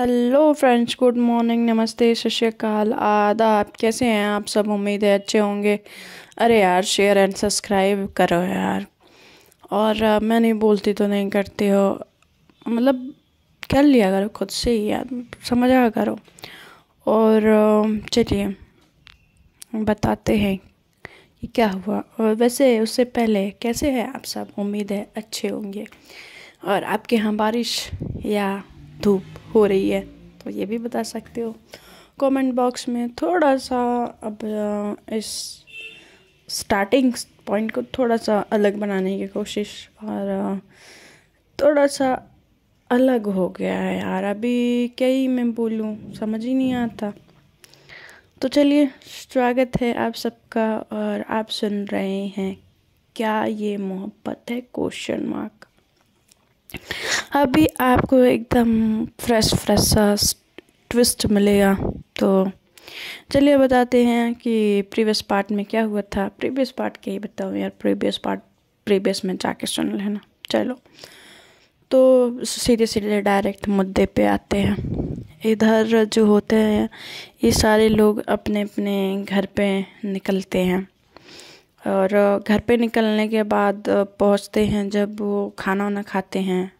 hello friends good morning नमस्ते सत आदा आप कैसे हैं आप सब उम्मीद है अच्छे होंगे अरे यार शेयर एंड सब्सक्राइब करो यार और मैं नहीं बोलती तो नहीं करती हो मतलब कर लिया करो खुद से ही यार समझा करो और चलिए बताते हैं कि क्या हुआ और वैसे उससे पहले कैसे हैं आप सब उम्मीद है अच्छे होंगे और आपके यहाँ बारिश या धूप हो रही है तो ये भी बता सकते हो कमेंट बॉक्स में थोड़ा सा अब इस स्टार्टिंग पॉइंट को थोड़ा सा अलग बनाने की कोशिश और थोड़ा सा अलग हो गया है यार अभी क्या ही मैं बोलूँ समझ ही नहीं आता तो चलिए स्वागत है आप सबका और आप सुन रहे हैं क्या ये मोहब्बत है क्वेश्चन मार्क अभी आपको एकदम फ्रेश फ्रेश सा ट्विस्ट मिलेगा तो चलिए बताते हैं कि प्रीवियस पार्ट में क्या हुआ था प्रीवियस पार्ट के ही बताओ यार प्रीवियस पार्ट प्रीवियस में जाके सुन लेना चलो तो सीधे सीधे डायरेक्ट मुद्दे पे आते हैं इधर जो होते हैं ये सारे लोग अपने अपने घर पे निकलते हैं और घर पे निकलने के बाद पहुँचते हैं जब वो खाना वाना खाते हैं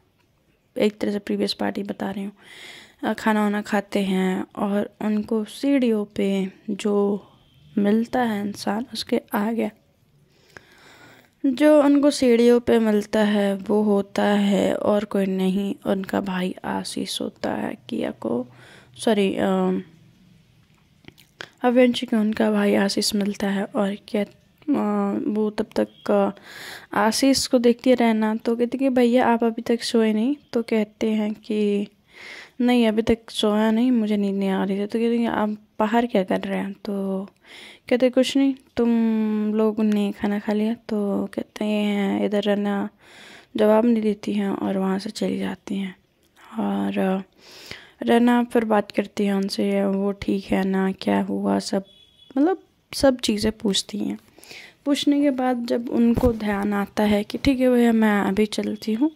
एक तरह से प्रीवियस पार्टी बता रही हूँ खाना वाना खाते हैं और उनको सीढ़ियों पे जो मिलता है इंसान उसके आगे जो उनको सीढ़ियों पे मिलता है वो होता है और कोई नहीं उनका भाई आशीष होता है किया को सॉरी अवेंची को उनका भाई आशीष मिलता है और क्या वो तब तक आशीष को देखती रहना तो कहती कि भैया आप अभी तक सोए नहीं तो कहते हैं कि नहीं अभी तक सोया नहीं मुझे नींद नहीं आ रही थी तो कहते हैं आप बाहर क्या कर रहे हैं तो कहते कुछ नहीं तुम लोग ने खाना खा लिया तो कहते हैं इधर रहना जवाब नहीं देती हैं और वहाँ से चली जाती हैं और रहना फिर बात करती हैं उनसे वो ठीक है ना क्या हुआ सब मतलब सब चीज़ें पूछती हैं पूछने के बाद जब उनको ध्यान आता है कि ठीक है भैया मैं अभी चलती हूँ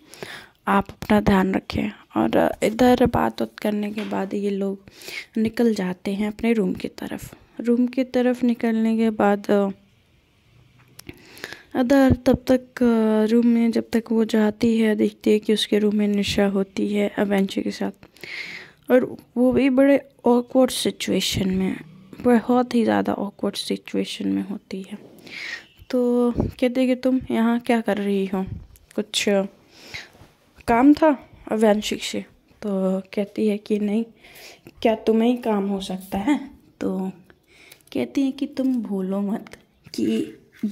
आप अपना ध्यान रखें और इधर बात उत करने के बाद ये लोग निकल जाते हैं अपने रूम की तरफ रूम की तरफ निकलने के बाद अदर तब तक रूम में जब तक वो जाती है देखती है कि उसके रूम में निशा होती है अवेंची के साथ और वो भी बड़े ऑकवर्ड सिचुएशन में बहुत ही ज़्यादा ऑकवर्ड सिचुएशन में होती है तो कहते कि तुम यहाँ क्या कर रही हो कुछ काम था अवैंशिक से तो कहती है कि नहीं क्या तुम्हें ही काम हो सकता है तो कहती है कि तुम भूलो मत कि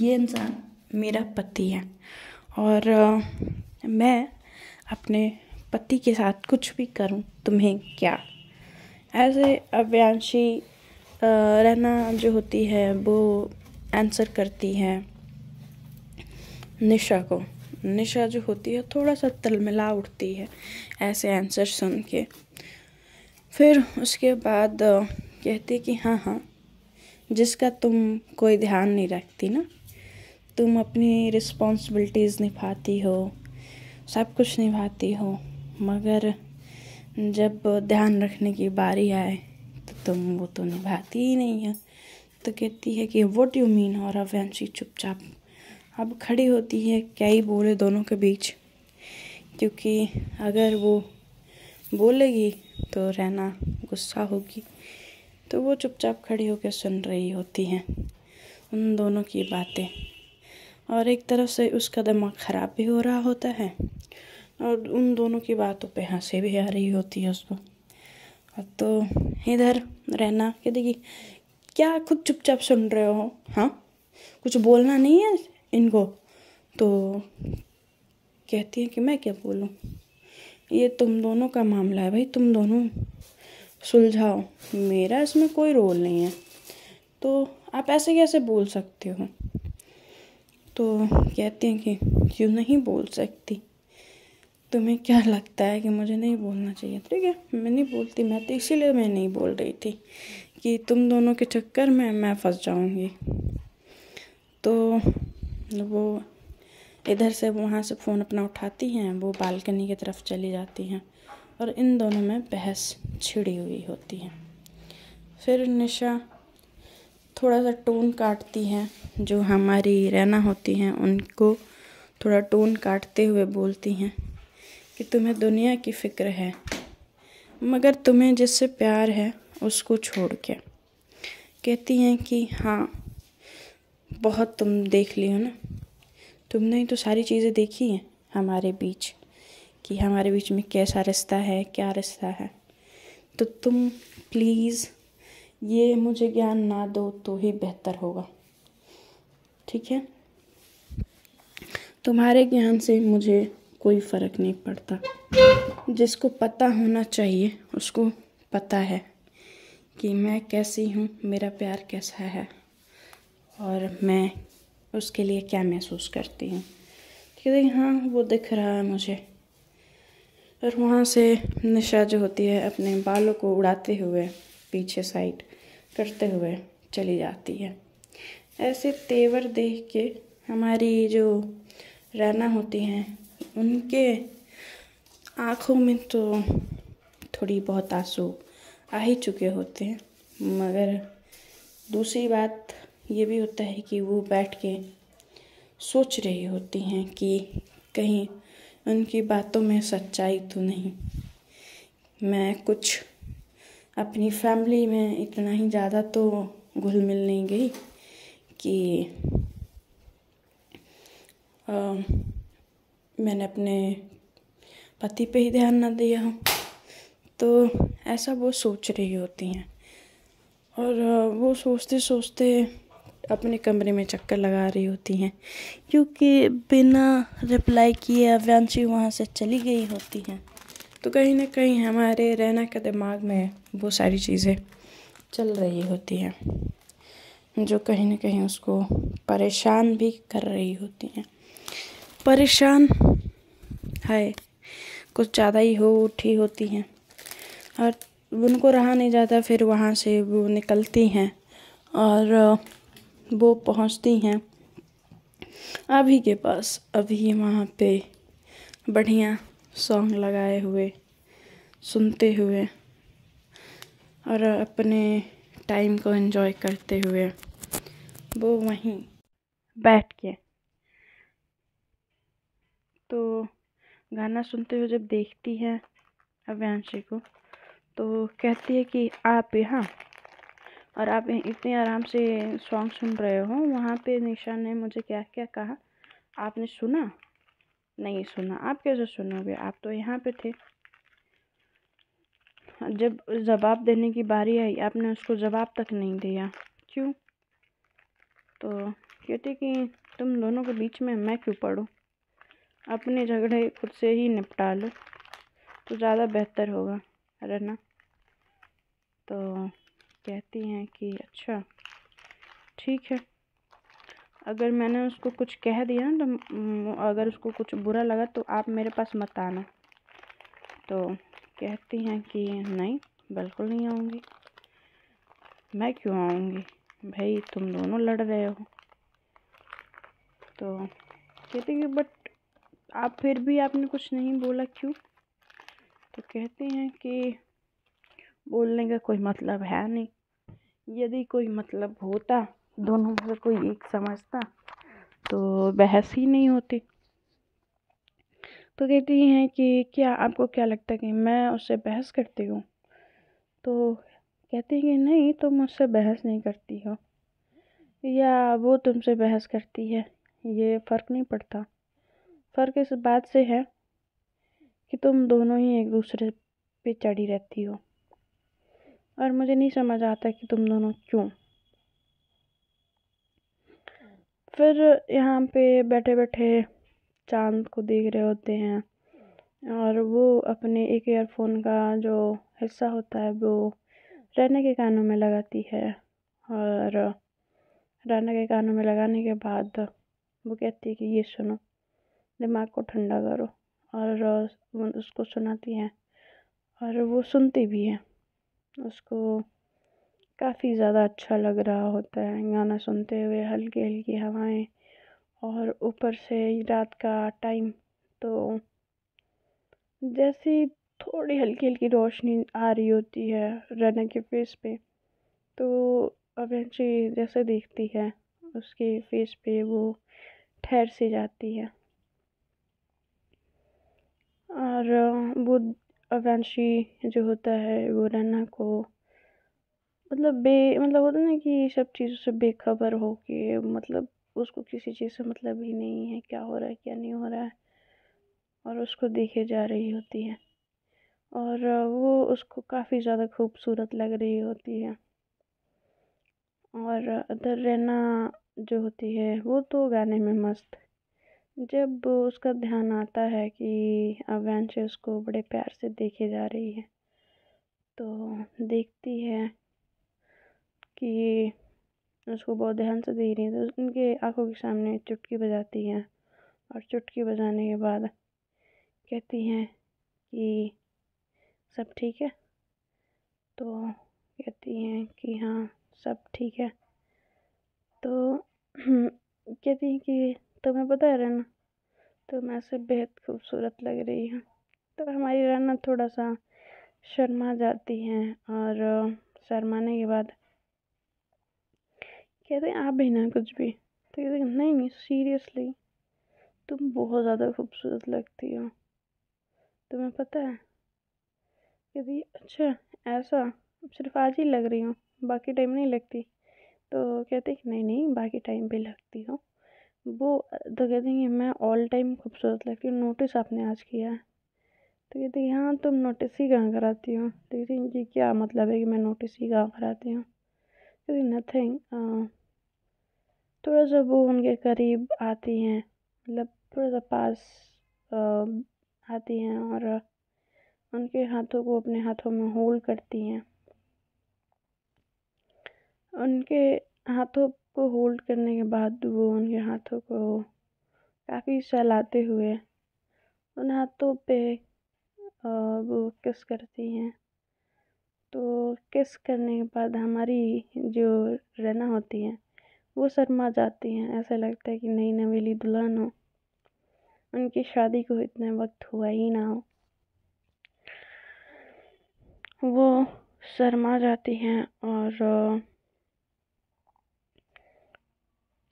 ये इंसान मेरा पति है और मैं अपने पति के साथ कुछ भी करूं तुम्हें क्या ऐसे अव्यांशी रहना जो होती है वो आंसर करती हैं निशा को निशा जो होती है थोड़ा सा तलमिला उठती है ऐसे आंसर सुन के फिर उसके बाद कहती कि हाँ हाँ जिसका तुम कोई ध्यान नहीं रखती ना तुम अपनी रिस्पॉन्सिबिलिटीज़ निभाती हो सब कुछ निभाती हो मगर जब ध्यान रखने की बारी आए तो तुम वो तो निभाती ही नहीं है तो कहती है कि वट यू मीन और अवयांशी चुपचाप अब खड़ी होती है क्या ही बोले दोनों के बीच क्योंकि अगर वो बोलेगी तो रहना गुस्सा होगी तो वो चुपचाप खड़ी होकर सुन रही होती हैं उन दोनों की बातें और एक तरफ से उसका दिमाग ख़राब भी हो रहा होता है और उन दोनों की बातों पे हंसी भी आ रही होती है उसको तो इधर रहना कह देगी क्या खुद चुपचाप सुन रहे हो हाँ कुछ बोलना नहीं है इनको तो कहती है कि मैं क्या बोलूँ ये तुम दोनों का मामला है भाई तुम दोनों सुलझाओ मेरा इसमें कोई रोल नहीं है तो आप ऐसे कैसे बोल सकते हो तो कहती हैं कि क्यों नहीं बोल सकती तुम्हें क्या लगता है कि मुझे नहीं बोलना चाहिए ठीक है मैं नहीं बोलती मैं तो इसीलिए मैं नहीं बोल रही थी कि तुम दोनों के चक्कर में मैं फंस जाऊँगी तो वो इधर से वहाँ से फ़ोन अपना उठाती हैं वो बालकनी की तरफ चली जाती हैं और इन दोनों में बहस छिड़ी हुई होती है फिर निशा थोड़ा सा टोन काटती हैं जो हमारी रहना होती हैं उनको थोड़ा टोन काटते हुए बोलती हैं कि तुम्हें दुनिया की फ़िक्र है मगर तुम्हें जिससे प्यार है उसको छोड़ के कहती हैं कि हाँ बहुत तुम देख लियो ना तुमने ही तो सारी चीज़ें देखी हैं हमारे बीच कि हमारे बीच में कैसा रिश्ता है क्या रिश्ता है तो तुम प्लीज़ ये मुझे ज्ञान ना दो तो ही बेहतर होगा ठीक है तुम्हारे ज्ञान से मुझे कोई फ़र्क नहीं पड़ता जिसको पता होना चाहिए उसको पता है कि मैं कैसी हूँ मेरा प्यार कैसा है और मैं उसके लिए क्या महसूस करती हूँ ठीक है हाँ वो दिख रहा है मुझे और वहाँ से निशा जो होती है अपने बालों को उड़ाते हुए पीछे साइड करते हुए चली जाती है ऐसे तेवर देख के हमारी जो रैना होती हैं उनके आँखों में तो थोड़ी बहुत आंसू आ ही चुके होते हैं मगर दूसरी बात ये भी होता है कि वो बैठ के सोच रही होती हैं कि कहीं उनकी बातों में सच्चाई तो नहीं मैं कुछ अपनी फैमिली में इतना ही ज़्यादा तो घुल मिल नहीं गई कि आ, मैंने अपने पति पे ही ध्यान ना दिया हूँ तो ऐसा वो सोच रही होती हैं और वो सोचते सोचते अपने कमरे में चक्कर लगा रही होती हैं क्योंकि बिना रिप्लाई किए अव्यांशी वहाँ से चली गई होती हैं तो कहीं ना कहीं हमारे रहना के दिमाग में वो सारी चीज़ें चल रही होती हैं जो कहीं ना कहीं उसको परेशान भी कर रही होती हैं परेशान है कुछ ज़्यादा ही हो उठी होती हैं और उनको रहा नहीं जाता फिर वहाँ से वो निकलती हैं और वो पहुँचती हैं अभी के पास अभी वहाँ पे बढ़िया सॉन्ग लगाए हुए सुनते हुए और अपने टाइम को एंजॉय करते हुए वो वहीं बैठ के तो गाना सुनते हुए जब देखती है अव्यांशी को तो कहती है कि आप यहाँ और आप इतने आराम से सॉन्ग सुन रहे हो वहाँ पे निशा ने मुझे क्या क्या कहा आपने सुना नहीं सुना आप कैसे सुनोगे आप तो यहाँ पे थे जब जवाब देने की बारी आई आपने उसको जवाब तक नहीं दिया क्यों तो कहते कि तुम दोनों के बीच में मैं क्यों पढ़ूँ अपने झगड़े खुद से ही निपटा लो तो ज़्यादा बेहतर होगा रना तो कहती हैं कि अच्छा ठीक है अगर मैंने उसको कुछ कह दिया ना तो अगर उसको कुछ बुरा लगा तो आप मेरे पास मत आना तो कहती हैं कि नहीं बिल्कुल नहीं आऊँगी मैं क्यों आऊँगी भाई तुम दोनों लड़ रहे हो तो कहती कि बट आप फिर भी आपने कुछ नहीं बोला क्यों तो कहती हैं कि बोलने का कोई मतलब है नहीं यदि कोई मतलब होता दोनों में कोई एक समझता तो बहस ही नहीं होती तो कहती हैं कि क्या आपको क्या लगता है कि मैं उससे बहस करती हूँ तो कहती है कि नहीं तुम उससे बहस नहीं करती हो या वो तुमसे बहस करती है ये फ़र्क नहीं पड़ता फ़र्क इस बात से है कि तुम दोनों ही एक दूसरे पे चढ़ी रहती हो और मुझे नहीं समझ आता कि तुम दोनों क्यों फिर यहाँ पे बैठे बैठे चांद को देख रहे होते हैं और वो अपने एक एयरफोन का जो हिस्सा होता है वो रहने के कानों में लगाती है और रहने के कानों में लगाने के बाद वो कहती है कि ये सुनो दिमाग को ठंडा करो और उसको सुनाती है और वो सुनती भी है उसको काफ़ी ज़्यादा अच्छा लग रहा होता है गाना सुनते हुए हल्की हल्की हवाएं और ऊपर से रात का टाइम तो जैसे थोड़ी हल्की हल्की रोशनी आ रही होती है रना के फेस पे तो अभिची जैसे देखती है उसके फेस पे वो ठहर सी जाती है और वो आकांक्षी जो होता है वो रैना को मतलब बे मतलब होता ना कि सब चीज़ों से बेखबर हो के मतलब उसको किसी चीज़ से मतलब ही नहीं है क्या हो रहा है क्या नहीं हो रहा है और उसको देखे जा रही होती है और वो उसको काफ़ी ज़्यादा खूबसूरत लग रही होती है और अदर रैना जो होती है वो तो गाने में मस्त जब उसका ध्यान आता है कि अवैंश उसको बड़े प्यार से देखे जा रही है तो देखती है कि उसको बहुत ध्यान से देख रही है तो उनके आंखों के सामने चुटकी बजाती है और चुटकी बजाने के बाद कहती हैं कि सब ठीक है तो कहती हैं कि हाँ सब ठीक है तो कहती हैं कि तुम्हें पता है तो तुम ऐसे बेहद खूबसूरत लग रही हूँ तो हमारी रहना थोड़ा सा शर्मा जाती हैं और शर्माने के बाद कहते हैं आप भी ना कुछ भी तो कहते हैं नहीं सीरियसली तुम बहुत ज़्यादा खूबसूरत लगती हो तुम्हें पता है कहती अच्छा ऐसा सिर्फ आज ही लग रही हूँ बाकी टाइम नहीं लगती तो कहते नहीं नहीं बाकी टाइम भी लगती हो वो तो कहते हैं कि मैं ऑल टाइम खूबसूरत लगती हूँ नोटिस आपने आज किया है तो कहते हैं हाँ तुम नोटिस ही कहाँ कराती हो तो कहते हैं ये क्या मतलब है कि मैं नोटिस ही कहाँ कराती हूँ कहते नथिंग थोड़ा सा वो उनके करीब आती हैं मतलब थोड़ा सा पास आती हैं और उनके हाथों को अपने हाथों में होल्ड करती हैं उनके हाथों को होल्ड करने के बाद वो उनके हाथों को काफ़ी सहलाते हुए उन हाथों पे वो किस करती हैं तो किस करने के बाद हमारी जो रहना होती हैं वो शर्मा जाती हैं ऐसा लगता है कि नई नवेली दुल्हन हो उनकी शादी को इतना वक्त हुआ ही ना हो वो शर्मा जाती हैं और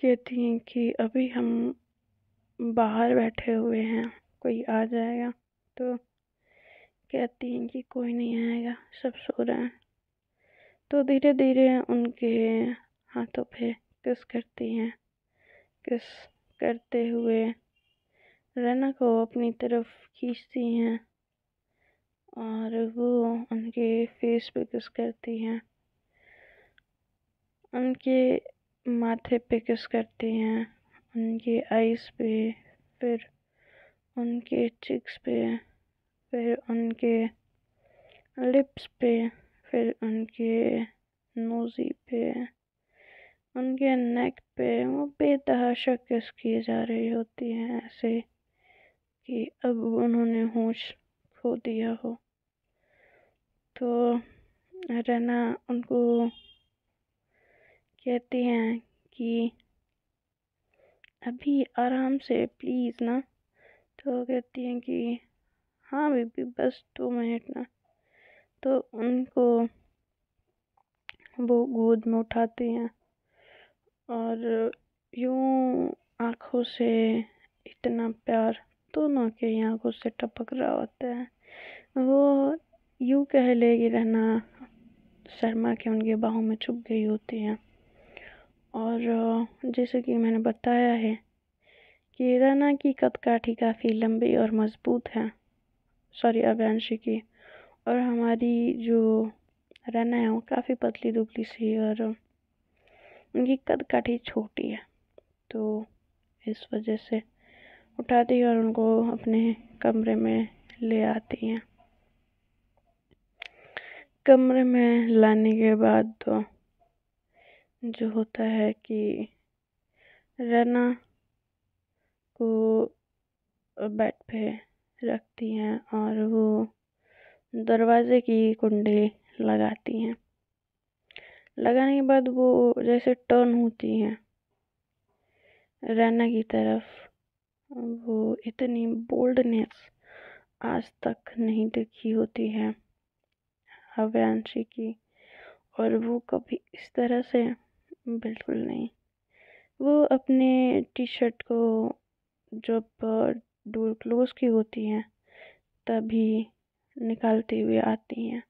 कहती हैं कि अभी हम बाहर बैठे हुए हैं कोई आ जाएगा तो कहती हैं कि कोई नहीं आएगा सब सो रहे हैं तो धीरे धीरे उनके हाथों पे किस करती हैं किस करते हुए रैना को अपनी तरफ खींचती हैं और वो उनके फेस पे किस करती हैं उनके माथे पे किस करती हैं उनकी आइस पे फिर उनके चिक्स पे फिर उनके लिप्स पे फिर उनके नोज़ी पे उनके नेक पे वो बेतहाशा किस की जा रही होती हैं ऐसे कि अब उन्होंने होश खो दिया हो तो रहना उनको कहते हैं कि अभी आराम से प्लीज़ ना तो कहती हैं कि हाँ बीबी बस दो मिनट ना तो उनको वो गोद में उठाते हैं और यूँ आँखों से इतना प्यार दोनों के ही आँखों से टपक रहा होता है वो यूँ कह लेगी रहना शर्मा के उनके बाहों में छुप गई होती हैं और जैसे कि मैंने बताया है कि केराना की कदकाठी काफ़ी लंबी और मज़बूत है सॉरी अभ्यांशी की और हमारी जो रना है वो काफ़ी पतली दुबली सी और उनकी कदकाठी छोटी है तो इस वजह से उठाती है और उनको अपने कमरे में ले आती हैं कमरे में लाने के बाद तो जो होता है कि रैना को बेड पे रखती हैं और वो दरवाज़े की कुंडी लगाती हैं लगाने के बाद वो जैसे टर्न होती हैं रैना की तरफ वो इतनी बोल्डनेस आज तक नहीं देखी होती है हव्यांशी की और वो कभी इस तरह से बिल्कुल नहीं वो अपने टी शर्ट को जब डोर क्लोज़ की होती हैं तभी निकालते हुए आती हैं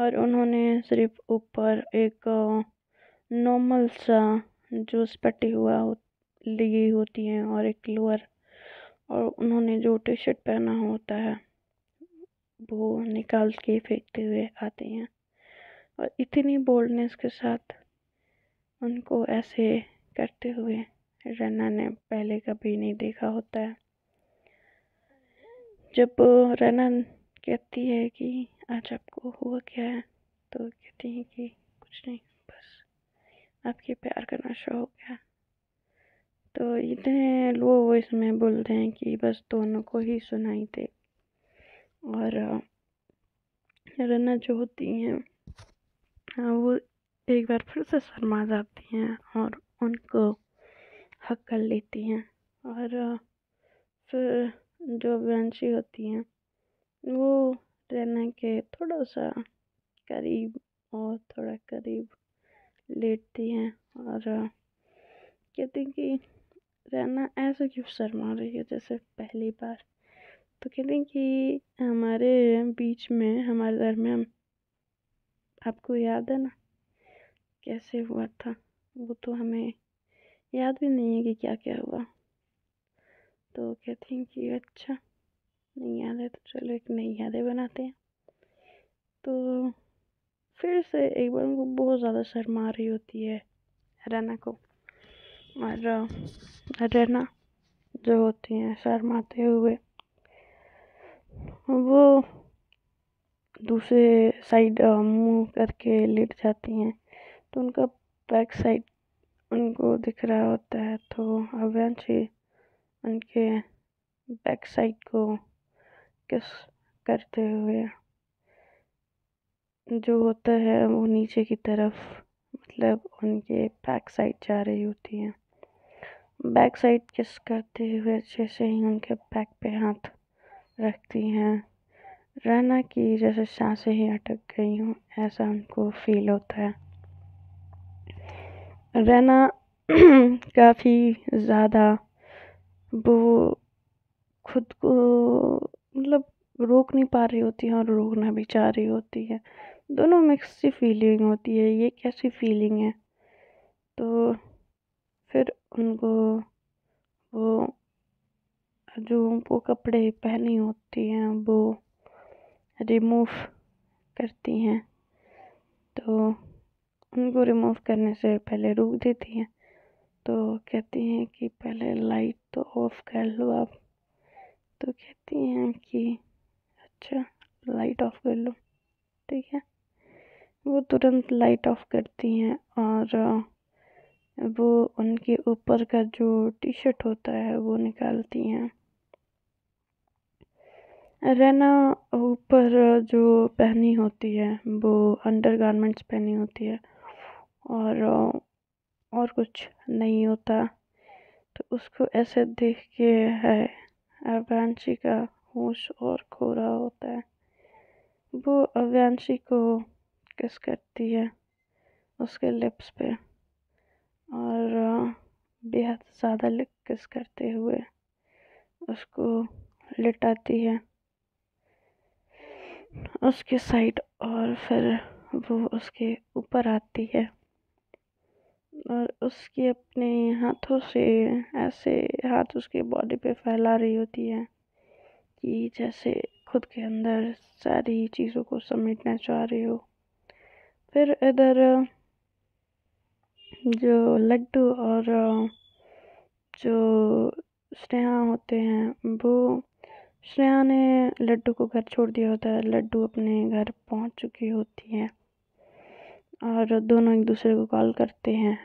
और उन्होंने सिर्फ ऊपर एक नॉर्मल सा जो स्पट्टी हुआ हो लगी होती हैं और एक लोअर और उन्होंने जो टी शर्ट पहना होता है वो निकाल के फेंकते हुए आते हैं और इतनी बोल्डनेस के साथ उनको ऐसे करते हुए रैना ने पहले कभी नहीं देखा होता है जब रैना कहती है कि आज आपको हुआ क्या है तो कहती है कि कुछ नहीं बस आपके प्यार का नशा हो गया तो इतने लो वॉइस में बोलते हैं कि बस दोनों को ही सुनाई दे और रना जो होती हैं हाँ, वो एक बार फिर से शर्मा जाती हैं और उनको हक कर लेती हैं और फिर जो वंशी होती हैं वो रहना के थोड़ा सा करीब और थोड़ा करीब लेटती हैं और कहती कि रहना ऐसे क्यों शर्मा रही है जैसे पहली बार तो हैं कि हमारे बीच में हमारे दरमियान आपको याद है ना कैसे हुआ था वो तो हमें याद भी नहीं है कि क्या क्या हुआ तो कहती हैं कि अच्छा नहीं याद है तो चलो एक नई यादें बनाते हैं तो फिर से एक बार उनको बहुत ज़्यादा शर्मा रही होती है रैना को और रैना जो होती हैं शर्माते हुए वो दूसरे साइड मुंह करके लेट जाती हैं तो उनका बैक साइड उनको दिख रहा होता है तो अवंशी उनके बैक साइड को किस करते हुए जो होता है वो नीचे की तरफ मतलब उनके बैक साइड जा रही होती है बैक साइड किस करते हुए अच्छे से ही उनके बैक पे हाथ रखती हैं रहना की जैसे सांसें ही अटक गई हों ऐसा उनको फील होता है रहना काफ़ी ज़्यादा वो खुद को मतलब रोक नहीं पा रही होती हैं और रोकना भी चाह रही होती है दोनों मिक्स सी फीलिंग होती है ये कैसी फीलिंग है तो फिर उनको वो जो वो कपड़े पहनी होती हैं वो रिमूव करती हैं तो उनको रिमूव करने से पहले रोक देती हैं तो कहती हैं कि पहले लाइट तो ऑफ कर लो आप तो कहती हैं कि अच्छा लाइट ऑफ कर लो ठीक है वो तुरंत लाइट ऑफ करती हैं और वो उनके ऊपर का जो टी शर्ट होता है वो निकालती हैं रैना ऊपर जो पहनी होती है वो अंडर गारमेंट्स पहनी होती है और और कुछ नहीं होता तो उसको ऐसे देख के है अव्यांशी का होश और खो रहा होता है वो अव्यांशी को किस करती है उसके लिप्स पे और बेहद ज़्यादा किस करते हुए उसको लिटाती है उसके साइड और फिर वो उसके ऊपर आती है और उसके अपने हाथों से ऐसे हाथ उसके बॉडी पे फैला रही होती है कि जैसे खुद के अंदर सारी चीज़ों को समेटना चाह रही हो फिर इधर जो लड्डू और जो स्नेहा होते हैं वो स्नेहा ने लड्डू को घर छोड़ दिया होता है लड्डू अपने घर पहुंच चुकी होती है और दोनों एक दूसरे को कॉल करते हैं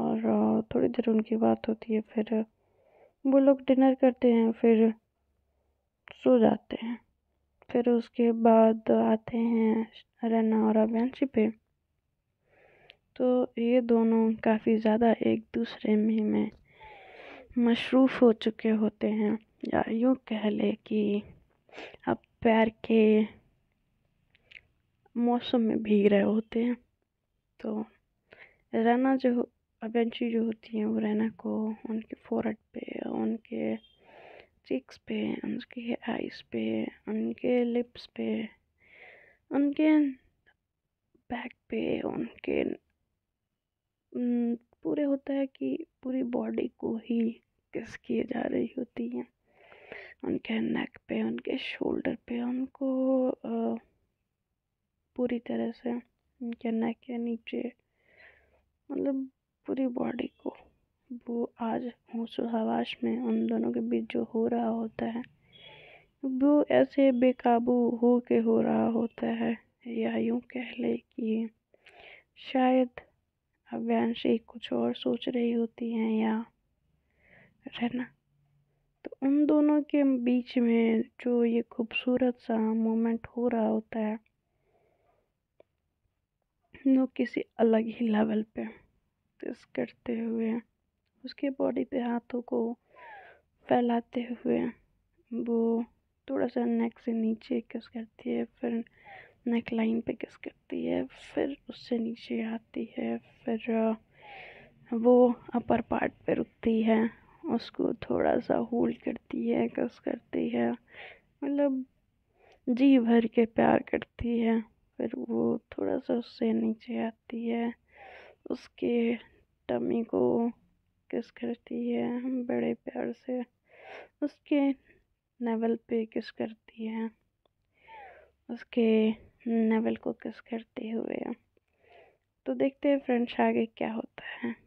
और थोड़ी देर उनकी बात होती है फिर वो लोग डिनर करते हैं फिर सो जाते हैं फिर उसके बाद आते हैं रैना और अवैंशी पे तो ये दोनों काफ़ी ज़्यादा एक दूसरे में में मशरूफ़ हो चुके होते हैं या यूँ कह ले कि अब पैर के मौसम में भीग रहे होते हैं तो रैना जो अबेंची जो होती हैं वो रैना को उनके फोरहेड पे उनके चीक्स पे उनके आइज़ पे उनके लिप्स पे उनके बैक पे उनके पूरे होता है कि पूरी बॉडी को ही किस किए जा रही होती हैं उनके नेक पे उनके शोल्डर पे उनको पूरी तरह से उनके नेक के नीचे मतलब पूरी बॉडी को वो आज हौसो में उन दोनों के बीच जो हो रहा होता है वो ऐसे बेकाबू हो के हो रहा होता है या यूँ कह ले कि शायद अव्यांशी कुछ और सोच रही होती हैं या रहना तो उन दोनों के बीच में जो ये खूबसूरत सा मोमेंट हो रहा होता है नो किसी अलग ही लेवल पे किस करते हुए उसके बॉडी पे हाथों को फैलाते हुए वो थोड़ा सा नेक से नीचे किस करती है फिर नेक लाइन पे किस करती है फिर उससे नीचे आती है फिर वो अपर पार्ट पे रुकती है उसको थोड़ा सा होल्ड करती है कस करती है मतलब जी भर के प्यार करती है फिर वो थोड़ा सा उससे नीचे आती है उसके टमी को किस करती है हम बड़े प्यार से उसके नेवल पे किस करती है उसके नेवल को किस करते हुए तो देखते हैं फ्रेंड्स आगे क्या होता है